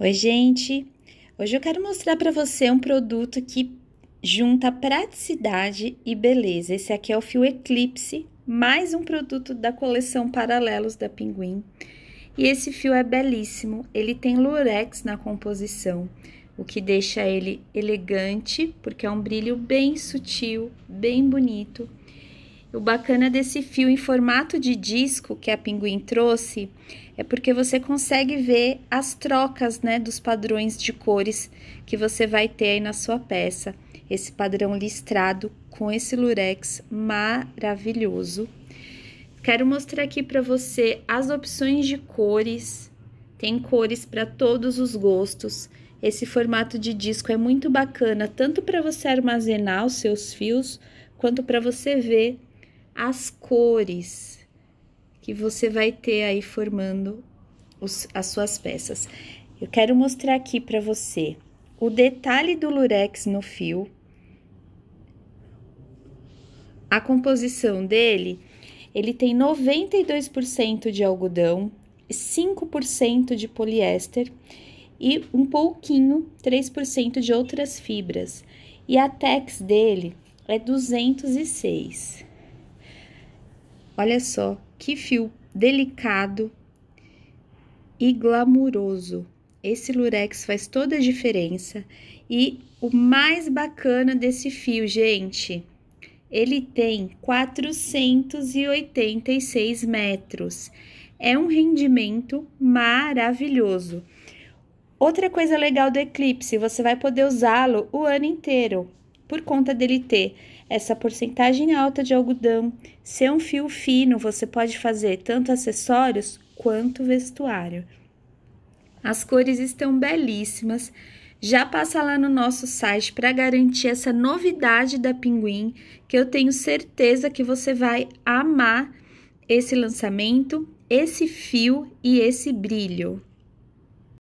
Oi, gente! Hoje eu quero mostrar para você um produto que junta praticidade e beleza. Esse aqui é o fio Eclipse, mais um produto da coleção Paralelos da Pinguim. E esse fio é belíssimo, ele tem lurex na composição, o que deixa ele elegante, porque é um brilho bem sutil, bem bonito. O bacana desse fio em formato de disco que a Pinguim trouxe é porque você consegue ver as trocas, né, dos padrões de cores que você vai ter aí na sua peça. Esse padrão listrado com esse lurex maravilhoso. Quero mostrar aqui para você as opções de cores. Tem cores para todos os gostos. Esse formato de disco é muito bacana, tanto para você armazenar os seus fios, quanto para você ver as cores que você vai ter aí formando os, as suas peças. Eu quero mostrar aqui para você o detalhe do lurex no fio, a composição dele, ele tem 92% de algodão, 5% de poliéster e um pouquinho, 3% de outras fibras. E a tex dele é 206. Olha só, que fio delicado e glamuroso. Esse lurex faz toda a diferença. E o mais bacana desse fio, gente, ele tem 486 metros. É um rendimento maravilhoso. Outra coisa legal do Eclipse, você vai poder usá-lo o ano inteiro por conta dele ter essa porcentagem alta de algodão, ser um fio fino, você pode fazer tanto acessórios quanto vestuário. As cores estão belíssimas. Já passa lá no nosso site para garantir essa novidade da Pinguim, que eu tenho certeza que você vai amar esse lançamento, esse fio e esse brilho.